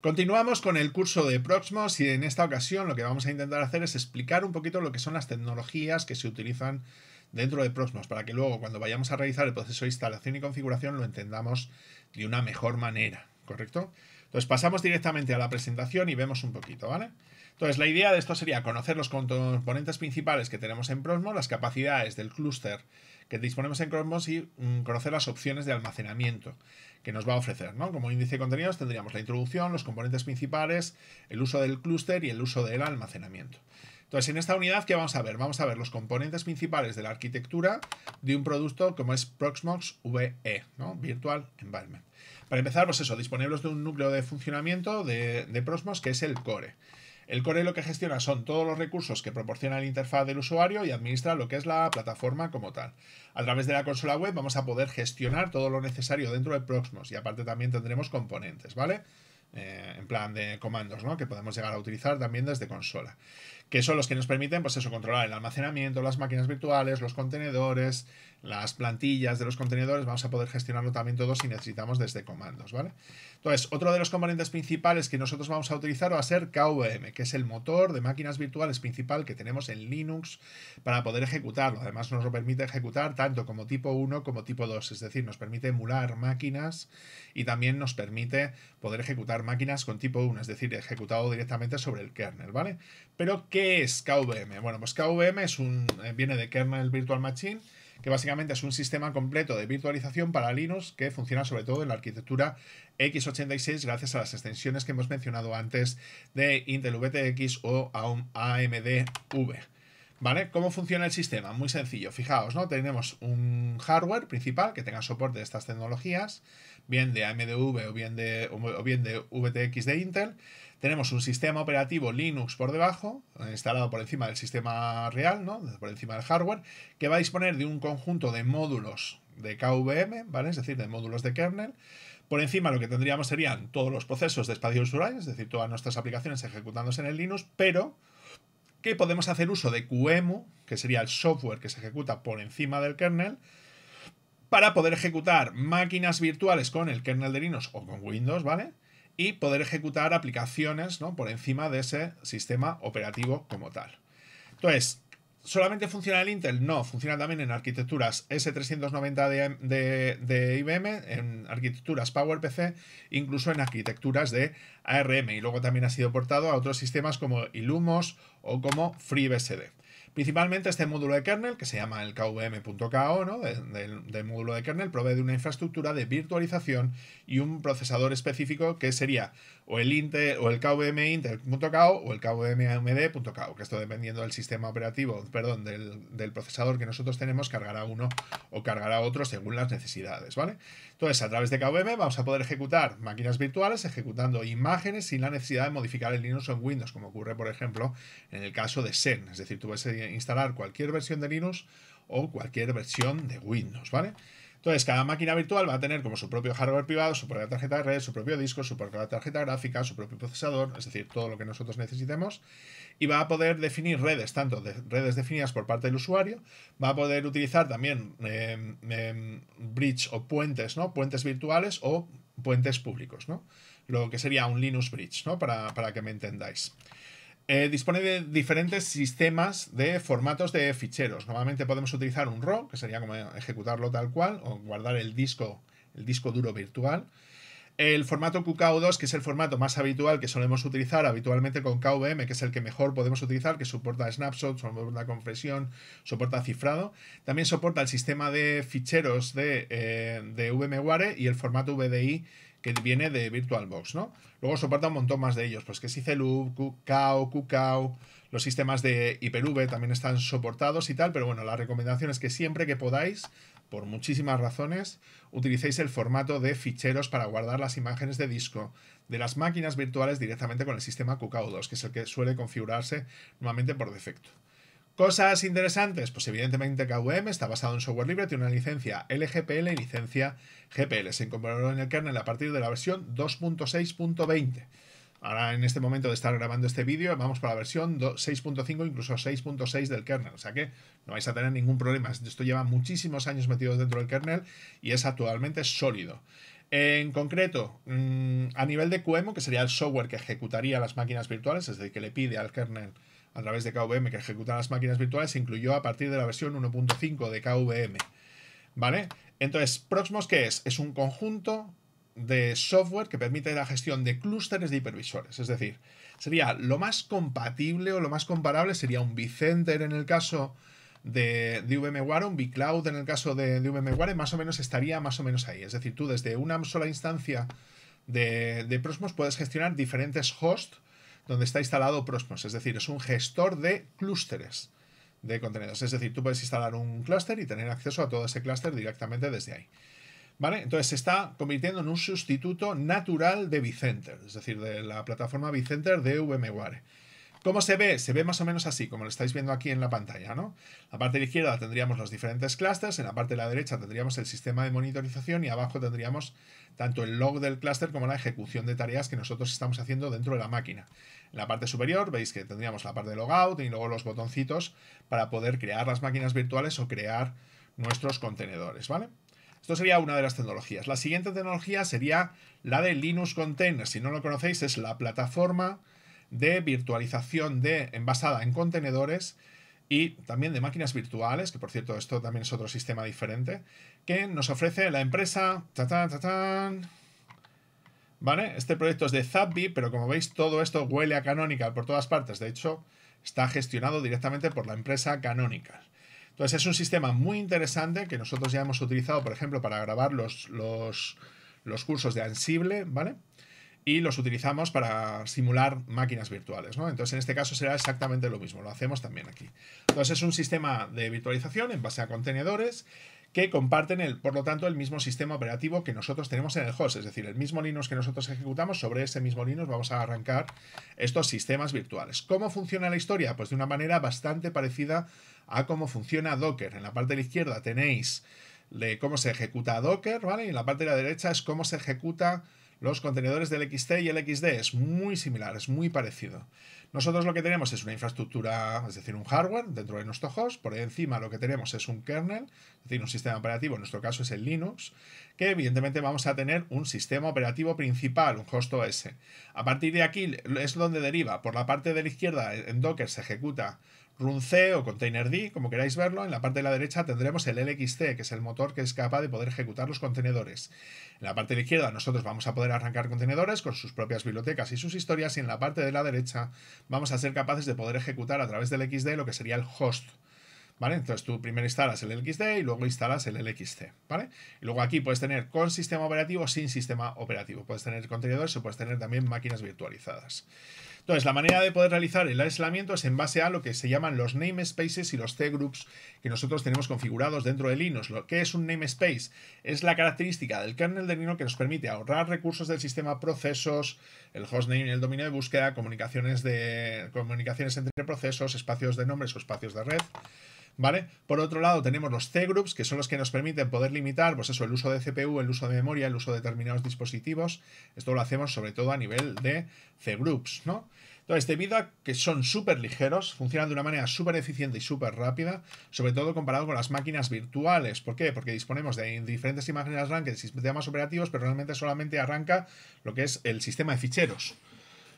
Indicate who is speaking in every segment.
Speaker 1: Continuamos con el curso de Proxmos y en esta ocasión lo que vamos a intentar hacer es explicar un poquito lo que son las tecnologías que se utilizan dentro de Proxmos para que luego cuando vayamos a realizar el proceso de instalación y configuración lo entendamos de una mejor manera, ¿correcto? Entonces pasamos directamente a la presentación y vemos un poquito, ¿vale? Entonces la idea de esto sería conocer los componentes principales que tenemos en Proxmos, las capacidades del clúster que disponemos en Chromebox y mm, conocer las opciones de almacenamiento que nos va a ofrecer. ¿no? Como índice de contenidos tendríamos la introducción, los componentes principales, el uso del clúster y el uso del almacenamiento. Entonces, en esta unidad, ¿qué vamos a ver? Vamos a ver los componentes principales de la arquitectura de un producto como es Proxmox VE, ¿no? Virtual Environment. Para empezar, pues eso, disponemos de un núcleo de funcionamiento de, de Proxmox que es el core. El core lo que gestiona son todos los recursos que proporciona la interfaz del usuario y administra lo que es la plataforma como tal. A través de la consola web vamos a poder gestionar todo lo necesario dentro de Proxmos y aparte también tendremos componentes, ¿vale? Eh, en plan de comandos, ¿no? Que podemos llegar a utilizar también desde consola. Que son los que nos permiten, pues eso, controlar el almacenamiento, las máquinas virtuales, los contenedores, las plantillas de los contenedores, vamos a poder gestionarlo también todo si necesitamos desde comandos, ¿vale? Entonces, otro de los componentes principales que nosotros vamos a utilizar va a ser KVM, que es el motor de máquinas virtuales principal que tenemos en Linux para poder ejecutarlo. Además, nos lo permite ejecutar tanto como tipo 1 como tipo 2, es decir, nos permite emular máquinas y también nos permite poder ejecutar máquinas con tipo 1, es decir, ejecutado directamente sobre el kernel, ¿vale? Pero, ¿qué es KVM? Bueno, pues KVM es un, eh, viene de Kernel Virtual Machine que básicamente es un sistema completo de virtualización para Linux que funciona sobre todo en la arquitectura x86 gracias a las extensiones que hemos mencionado antes de Intel VTX o AMD V. ¿Vale? ¿Cómo funciona el sistema? Muy sencillo, fijaos, ¿no? Tenemos un hardware principal que tenga soporte de estas tecnologías, bien de AMDV o bien de, o bien de VTX de Intel. Tenemos un sistema operativo Linux por debajo, instalado por encima del sistema real, ¿no? Por encima del hardware, que va a disponer de un conjunto de módulos de KVM, ¿vale? Es decir, de módulos de kernel. Por encima lo que tendríamos serían todos los procesos de espacio usuario, es decir, todas nuestras aplicaciones ejecutándose en el Linux, pero que podemos hacer uso de QEMU, que sería el software que se ejecuta por encima del kernel, para poder ejecutar máquinas virtuales con el kernel de Linux o con Windows, ¿vale? Y poder ejecutar aplicaciones ¿no? por encima de ese sistema operativo como tal. Entonces, ¿Solamente funciona en Intel? No, funciona también en arquitecturas S390 de, IBM, en arquitecturas PowerPC, incluso en arquitecturas de ARM. Y luego también ha sido portado a otros sistemas como Illumos o como FreeBSD. Principalmente este módulo de kernel, que se llama el kvm.ko, del módulo de kernel, provee de una infraestructura de virtualización y un procesador específico que sería o el, Intel, o el kvm o el kvm que esto dependiendo del sistema operativo, perdón, del, del procesador que nosotros tenemos, cargará uno o cargará otro según las necesidades, ¿vale? Entonces, a través de KVM vamos a poder ejecutar máquinas virtuales ejecutando imágenes sin la necesidad de modificar el Linux o en Windows, como ocurre, por ejemplo, en el caso de sen Es decir, tú puedes eh, instalar cualquier versión de Linux o cualquier versión de Windows, ¿vale? Entonces, cada máquina virtual va a tener como su propio hardware privado, su propia tarjeta de red, su propio disco, su propia tarjeta gráfica, su propio procesador, es decir, todo lo que nosotros necesitemos, y va a poder definir redes, tanto redes definidas por parte del usuario, va a poder utilizar también em, em, bridge o puentes, ¿no? Puentes virtuales o puentes públicos, ¿no? Lo que sería un Linux Bridge, ¿no? Para, para que me entendáis. Eh, dispone de diferentes sistemas de formatos de ficheros. Normalmente podemos utilizar un RAW, que sería como ejecutarlo tal cual, o guardar el disco, el disco duro virtual. El formato QKO2, que es el formato más habitual que solemos utilizar habitualmente con KVM, que es el que mejor podemos utilizar, que soporta snapshots, soporta compresión, soporta cifrado. También soporta el sistema de ficheros de, eh, de VMware y el formato VDI que viene de VirtualBox, ¿no? Luego soporta un montón más de ellos, pues que si Celu, QCAO, KUKAO, los sistemas de Hyper-V también están soportados y tal, pero bueno, la recomendación es que siempre que podáis, por muchísimas razones, utilicéis el formato de ficheros para guardar las imágenes de disco de las máquinas virtuales directamente con el sistema qcao 2 que es el que suele configurarse normalmente por defecto. Cosas interesantes, pues evidentemente KVM está basado en software libre, tiene una licencia LGPL y licencia GPL. Se incorporó en el kernel a partir de la versión 2.6.20. Ahora en este momento de estar grabando este vídeo vamos para la versión 6.5, incluso 6.6 del kernel. O sea que no vais a tener ningún problema. Esto lleva muchísimos años metido dentro del kernel y es actualmente sólido. En concreto, mm, a nivel de QEMO, que sería el software que ejecutaría las máquinas virtuales, es decir, que le pide al kernel a través de KVM que ejecutan las máquinas virtuales se incluyó a partir de la versión 1.5 de KVM. ¿Vale? Entonces, ¿Proxmos ¿qué es? Es un conjunto de software que permite la gestión de clústeres de hipervisores. Es decir, sería lo más compatible o lo más comparable sería un vCenter en el caso de, de VMware, un vCloud en el caso de, de VMware, más o menos estaría más o menos ahí. Es decir, tú desde una sola instancia de, de puedes gestionar diferentes hosts donde está instalado Prosmos. Es decir, es un gestor de clústeres de contenidos. Es decir, tú puedes instalar un clúster y tener acceso a todo ese clúster directamente desde ahí. ¿Vale? Entonces se está convirtiendo en un sustituto natural de vCenter, es decir, de la plataforma vCenter de VMware. ¿Cómo se ve? Se ve más o menos así, como lo estáis viendo aquí en la pantalla, ¿no? La parte de la izquierda tendríamos los diferentes clusters, en la parte de la derecha tendríamos el sistema de monitorización y abajo tendríamos tanto el log del clúster como la ejecución de tareas que nosotros estamos haciendo dentro de la máquina. En la parte superior veis que tendríamos la parte de logout y luego los botoncitos para poder crear las máquinas virtuales o crear nuestros contenedores, ¿vale? Esto sería una de las tecnologías. La siguiente tecnología sería la de Linux Container. Si no lo conocéis, es la plataforma de virtualización de, envasada en contenedores y también de máquinas virtuales, que por cierto esto también es otro sistema diferente, que nos ofrece la empresa... ¡Tatán, vale Este proyecto es de Zabbi, pero como veis todo esto huele a Canonical por todas partes. De hecho, está gestionado directamente por la empresa Canonical. Entonces es un sistema muy interesante que nosotros ya hemos utilizado, por ejemplo, para grabar los, los, los cursos de Ansible, ¿vale? y los utilizamos para simular máquinas virtuales. ¿no? Entonces, en este caso será exactamente lo mismo, lo hacemos también aquí. Entonces, es un sistema de virtualización en base a contenedores que comparten, el, por lo tanto, el mismo sistema operativo que nosotros tenemos en el host, es decir, el mismo Linux que nosotros ejecutamos, sobre ese mismo Linux vamos a arrancar estos sistemas virtuales. ¿Cómo funciona la historia? Pues de una manera bastante parecida a cómo funciona Docker. En la parte de la izquierda tenéis de cómo se ejecuta Docker, ¿vale? Y en la parte de la derecha es cómo se ejecuta los contenedores del XT y el XD. Es muy similar, es muy parecido. Nosotros lo que tenemos es una infraestructura, es decir, un hardware dentro de nuestro host. Por encima lo que tenemos es un kernel, es decir, un sistema operativo, en nuestro caso es el Linux, que evidentemente vamos a tener un sistema operativo principal, un host OS. A partir de aquí es donde deriva. Por la parte de la izquierda en Docker se ejecuta C o Container D, como queráis verlo, en la parte de la derecha tendremos el LXT, que es el motor que es capaz de poder ejecutar los contenedores. En la parte de la izquierda nosotros vamos a poder arrancar contenedores con sus propias bibliotecas y sus historias, y en la parte de la derecha vamos a ser capaces de poder ejecutar a través del XD lo que sería el host. ¿Vale? Entonces tú primero instalas el LXD y luego instalas el LXC. ¿vale? Y luego aquí puedes tener con sistema operativo o sin sistema operativo. Puedes tener contenedores o puedes tener también máquinas virtualizadas. Entonces, la manera de poder realizar el aislamiento es en base a lo que se llaman los namespaces y los cgroups que nosotros tenemos configurados dentro de Linux. ¿Qué es un namespace es la característica del kernel de Linux que nos permite ahorrar recursos del sistema, procesos, el hostname, el dominio de búsqueda, comunicaciones de comunicaciones entre procesos, espacios de nombres o espacios de red. ¿vale? Por otro lado, tenemos los C-groups, que son los que nos permiten poder limitar, pues eso, el uso de CPU, el uso de memoria, el uso de determinados dispositivos. Esto lo hacemos sobre todo a nivel de C-groups, ¿no? Entonces, debido a que son súper ligeros, funcionan de una manera súper eficiente y súper rápida, sobre todo comparado con las máquinas virtuales. ¿Por qué? Porque disponemos de diferentes imágenes arranque de sistemas operativos, pero realmente solamente arranca lo que es el sistema de ficheros.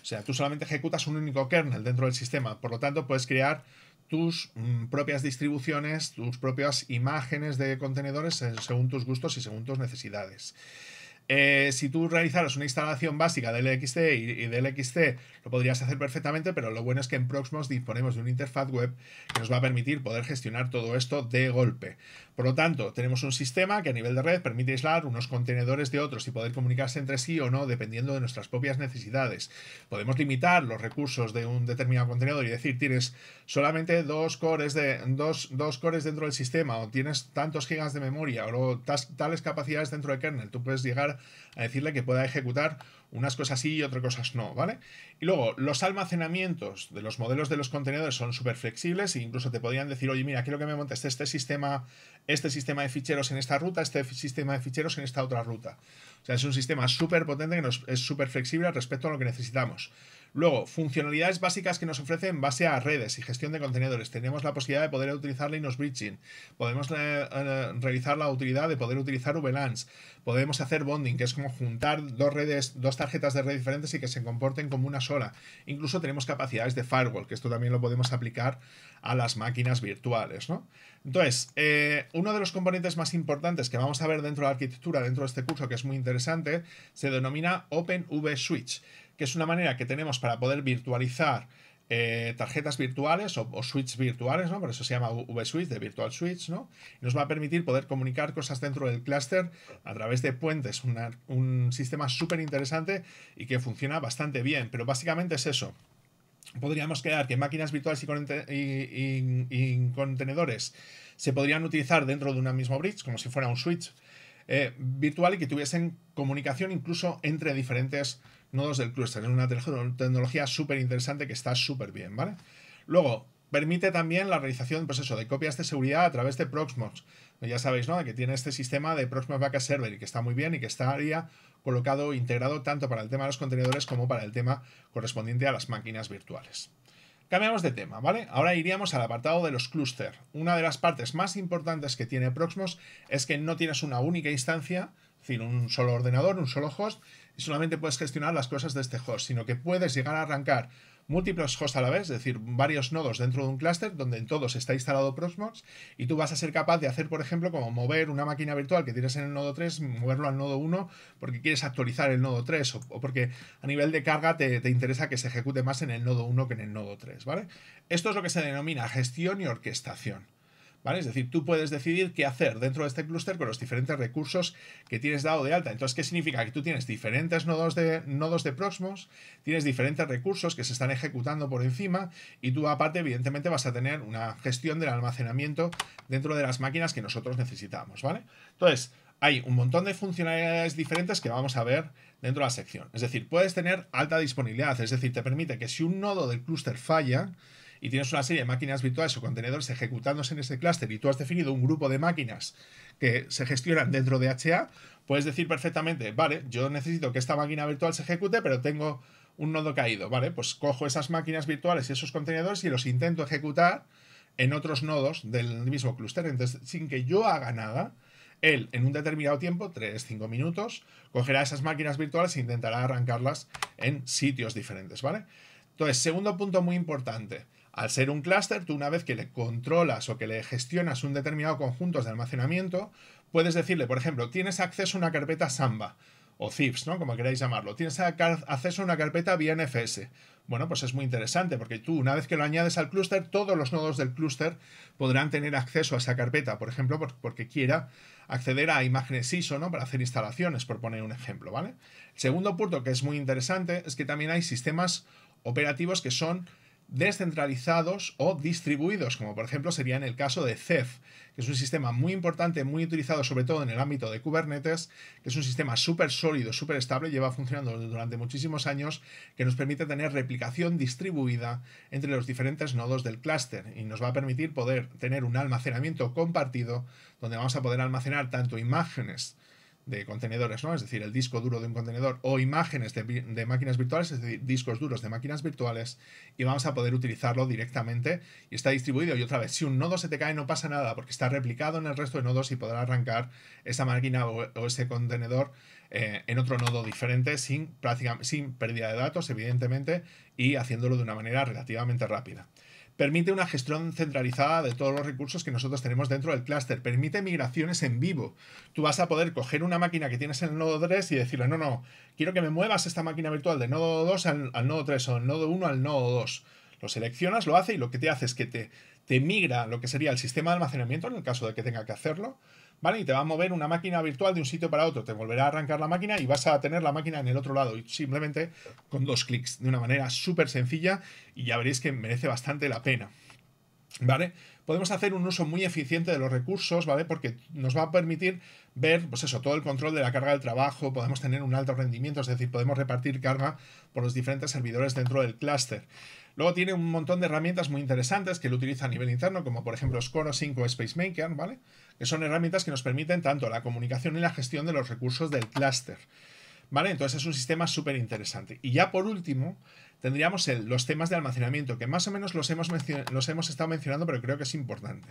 Speaker 1: O sea, tú solamente ejecutas un único kernel dentro del sistema, por lo tanto puedes crear tus mm, propias distribuciones, tus propias imágenes de contenedores eh, según tus gustos y según tus necesidades. Eh, si tú realizaras una instalación básica de LXT y, de LXT, lo podrías hacer perfectamente, pero lo bueno es que en Proxmox disponemos de una interfaz web que nos va a permitir poder gestionar todo esto de golpe. Por lo tanto, tenemos un sistema que a nivel de red permite aislar unos contenedores de otros y poder comunicarse entre sí o no dependiendo de nuestras propias necesidades. Podemos limitar los recursos de un determinado contenedor y decir, tienes solamente dos cores, de, dos, dos cores dentro del sistema o tienes tantos gigas de memoria o tales capacidades dentro de kernel. Tú puedes llegar a decirle que pueda ejecutar unas cosas sí y otras cosas no, ¿vale? Y luego, los almacenamientos de los modelos de los contenedores son súper flexibles e incluso te podrían decir, oye, mira, quiero que me montes este sistema, este sistema de ficheros en esta ruta, este sistema de ficheros en esta otra ruta. O sea, es un sistema súper potente que nos, es súper flexible respecto a lo que necesitamos. Luego, funcionalidades básicas que nos ofrece en base a redes y gestión de contenedores. Tenemos la posibilidad de poder utilizar Linux Bridging. Podemos eh, eh, realizar la utilidad de poder utilizar VLANs. Podemos hacer bonding, que es como juntar dos redes, dos tarjetas de red diferentes y que se comporten como una sola. Incluso tenemos capacidades de firewall, que esto también lo podemos aplicar a las máquinas virtuales, ¿no? Entonces, eh, uno de los componentes más importantes que vamos a ver dentro de la arquitectura, dentro de este curso, que es muy interesante, se denomina Open V Switch, que es una manera que tenemos para poder virtualizar eh, tarjetas virtuales o, switches virtuales, ¿no? Por eso se llama VSwitch, de Virtual Switch, ¿no? nos va a permitir poder comunicar cosas dentro del clúster a través de puentes, un sistema súper interesante y que funciona bastante bien, pero básicamente es eso podríamos crear que máquinas virtuales y, contenedores se podrían utilizar dentro de una misma bridge, como si fuera un switch eh, virtual y que tuviesen comunicación incluso entre diferentes nodos del clúster. Es una tecnología súper interesante que está súper bien, ¿vale? Luego, permite también la realización pues eso, de copias de seguridad a través de Proxmox. Ya sabéis, ¿no? Que tiene este sistema de Proxmox Backup Server y que está muy bien y que estaría colocado, integrado tanto para el tema de los contenedores como para el tema correspondiente a las máquinas virtuales. Cambiamos de tema, ¿vale? Ahora iríamos al apartado de los clúster. Una de las partes más importantes que tiene Proxmox es que no tienes una única instancia, es decir, un solo ordenador, un solo host, y solamente puedes gestionar las cosas de este host, sino que puedes llegar a arrancar múltiples hosts a la vez, es decir, varios nodos dentro de un clúster donde en todos está instalado Proxmox y tú vas a ser capaz de hacer, por ejemplo, como mover una máquina virtual que tienes en el nodo 3, moverlo al nodo 1 porque quieres actualizar el nodo 3 o, porque a nivel de carga te, te, interesa que se ejecute más en el nodo 1 que en el nodo 3, ¿vale? Esto es lo que se denomina gestión y orquestación. ¿Vale? Es decir, tú puedes decidir qué hacer dentro de este clúster con los diferentes recursos que tienes dado de alta. Entonces, ¿qué significa? Que tú tienes diferentes nodos de, nodos de Proxmos, tienes diferentes recursos que se están ejecutando por encima y tú aparte, evidentemente, vas a tener una gestión del almacenamiento dentro de las máquinas que nosotros necesitamos, ¿vale? Entonces, hay un montón de funcionalidades diferentes que vamos a ver dentro de la sección. Es decir, puedes tener alta disponibilidad, es decir, te permite que si un nodo del clúster falla, y tienes una serie de máquinas virtuales o contenedores ejecutándose en ese clúster y tú has definido un grupo de máquinas que se gestionan dentro de HA, puedes decir perfectamente, vale, yo necesito que esta máquina virtual se ejecute, pero tengo un nodo caído, ¿vale? Pues cojo esas máquinas virtuales y esos contenedores y los intento ejecutar en otros nodos del mismo clúster. Entonces, sin que yo haga nada, él en un determinado tiempo, 3-5 minutos, cogerá esas máquinas virtuales e intentará arrancarlas en sitios diferentes, ¿vale? Entonces, segundo punto muy importante. Al ser un clúster, tú una vez que le controlas o que le gestionas un determinado conjunto de almacenamiento, puedes decirle, por ejemplo, tienes acceso a una carpeta Samba o ZIPS, ¿no? Como queráis llamarlo. Tienes acceso a una carpeta vía NFS. Bueno, pues es muy interesante porque tú, una vez que lo añades al clúster, todos los nodos del clúster podrán tener acceso a esa carpeta, por ejemplo, porque quiera acceder a imágenes ISO, ¿no? Para hacer instalaciones, por poner un ejemplo, ¿vale? El segundo punto que es muy interesante es que también hay sistemas operativos que son descentralizados o distribuidos, como por ejemplo sería en el caso de Ceph, que es un sistema muy importante, muy utilizado sobre todo en el ámbito de Kubernetes, que es un sistema súper sólido, súper estable, lleva funcionando durante muchísimos años, que nos permite tener replicación distribuida entre los diferentes nodos del clúster y nos va a permitir poder tener un almacenamiento compartido donde vamos a poder almacenar tanto imágenes, de contenedores, ¿no? Es decir, el disco duro de un contenedor o imágenes de, máquinas virtuales, es decir, discos duros de máquinas virtuales, y vamos a poder utilizarlo directamente y está distribuido. Y otra vez, si un nodo se te cae no pasa nada porque está replicado en el resto de nodos y podrá arrancar esa máquina o, ese contenedor eh, en otro nodo diferente sin, sin pérdida de datos, evidentemente, y haciéndolo de una manera relativamente rápida. Permite una gestión centralizada de todos los recursos que nosotros tenemos dentro del clúster. Permite migraciones en vivo. Tú vas a poder coger una máquina que tienes en el nodo 3 y decirle, no, no, quiero que me muevas esta máquina virtual de nodo 2 al, nodo 3 o del nodo 1 al nodo 2. Lo seleccionas, lo hace y lo que te hace es que te, te migra lo que sería el sistema de almacenamiento en el caso de que tenga que hacerlo ¿vale? Y te va a mover una máquina virtual de un sitio para otro. Te volverá a arrancar la máquina y vas a tener la máquina en el otro lado. Y simplemente con dos clics, de una manera súper sencilla. Y ya veréis que merece bastante la pena. ¿Vale? Podemos hacer un uso muy eficiente de los recursos, ¿vale? Porque nos va a permitir ver, pues eso, todo el control de la carga del trabajo, podemos tener un alto rendimiento, es decir, podemos repartir carga por los diferentes servidores dentro del clúster. Luego tiene un montón de herramientas muy interesantes que lo utiliza a nivel interno, como por ejemplo Scoros 5 o SpaceMaker, ¿vale? que son herramientas que nos permiten tanto la comunicación y la gestión de los recursos del clúster. ¿Vale? Entonces es un sistema súper interesante. Y ya por último, tendríamos los temas de almacenamiento, que más o menos los hemos, los hemos estado mencionando, pero creo que es importante.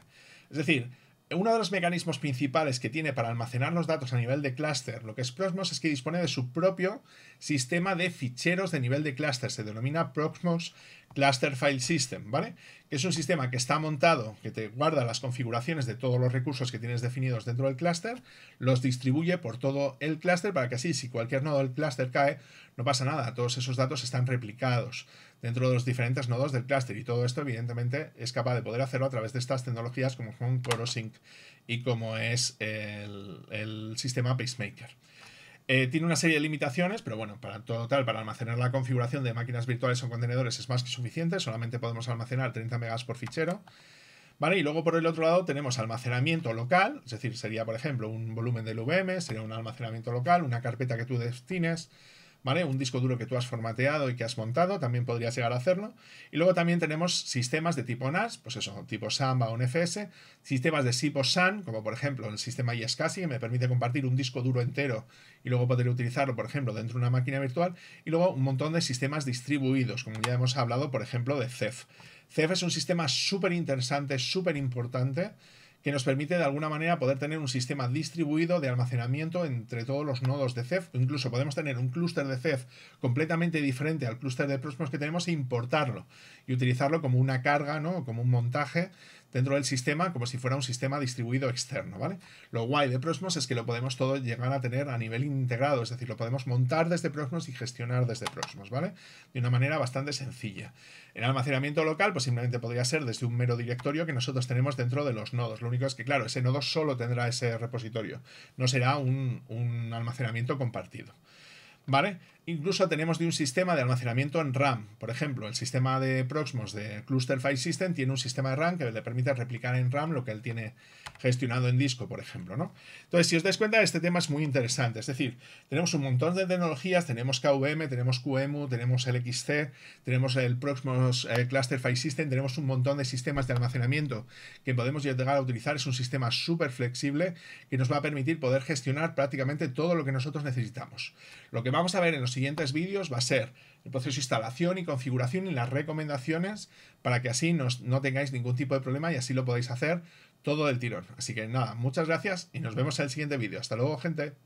Speaker 1: Es decir, uno de los mecanismos principales que tiene para almacenar los datos a nivel de clúster, lo que es Proxmox, es que dispone de su propio sistema de ficheros de nivel de clúster. Se denomina Proxmos, Cluster File System, ¿vale? Que es un sistema que está montado, que te guarda las configuraciones de todos los recursos que tienes definidos dentro del clúster, los distribuye por todo el cluster para que así, si cualquier nodo del clúster cae, no pasa nada, todos esos datos están replicados dentro de los diferentes nodos del clúster y todo esto evidentemente es capaz de poder hacerlo a través de estas tecnologías como son CoroSync y como es el, el sistema Pacemaker. Eh, tiene una serie de limitaciones, pero bueno, para total, para almacenar la configuración de máquinas virtuales o contenedores es más que suficiente, solamente podemos almacenar 30 megas por fichero. Vale, y luego por el otro lado tenemos almacenamiento local, es decir, sería por ejemplo un volumen del VM, sería un almacenamiento local, una carpeta que tú destines, un disco duro que tú has formateado y que has montado, también podrías llegar a hacerlo. Y luego también tenemos sistemas de tipo NAS, pues eso, tipo Samba o NFS, sistemas de o SAN, como por ejemplo el sistema iSCSI, que me permite compartir un disco duro entero y luego poder utilizarlo, por ejemplo, dentro de una máquina virtual. Y luego un montón de sistemas distribuidos, como ya hemos hablado, por ejemplo, de CEF. CEF es un sistema súper interesante, súper importante que nos permite de alguna manera poder tener un sistema distribuido de almacenamiento entre todos los nodos de o Incluso podemos tener un clúster de CEF completamente diferente al clúster de Proxmox que tenemos e importarlo y utilizarlo como una carga, ¿no? como un montaje dentro del sistema como si fuera un sistema distribuido externo, ¿vale? Lo guay de Proxmox es que lo podemos todo llegar a tener a nivel integrado, es decir, lo podemos montar desde Proxmox y gestionar desde Proxmox, ¿vale? De una manera bastante sencilla. El almacenamiento local, pues simplemente podría ser desde un mero directorio que nosotros tenemos dentro de los nodos. Lo único es que, claro, ese nodo solo tendrá ese repositorio, no será un, un almacenamiento compartido. ¿Vale? Incluso tenemos de un sistema de almacenamiento en RAM. Por ejemplo, el sistema de Proxmox de Cluster File System tiene un sistema de RAM que le permite replicar en RAM lo que él tiene gestionado en disco, por ejemplo. ¿no? Entonces, si os dais cuenta, este tema es muy interesante. Es decir, tenemos un montón de tecnologías, tenemos KVM, tenemos QEMU, tenemos LXC, tenemos el Proxmox eh, Cluster File System, tenemos un montón de sistemas de almacenamiento que podemos llegar a utilizar. Es un sistema súper flexible que nos va a permitir poder gestionar prácticamente todo lo que nosotros necesitamos. Lo que vamos a ver en los siguientes vídeos va a ser el proceso de instalación y configuración y las recomendaciones para que así no tengáis ningún tipo de problema y así lo podáis hacer todo del tirón. Así que nada, muchas gracias y nos vemos en el siguiente vídeo. Hasta luego, gente.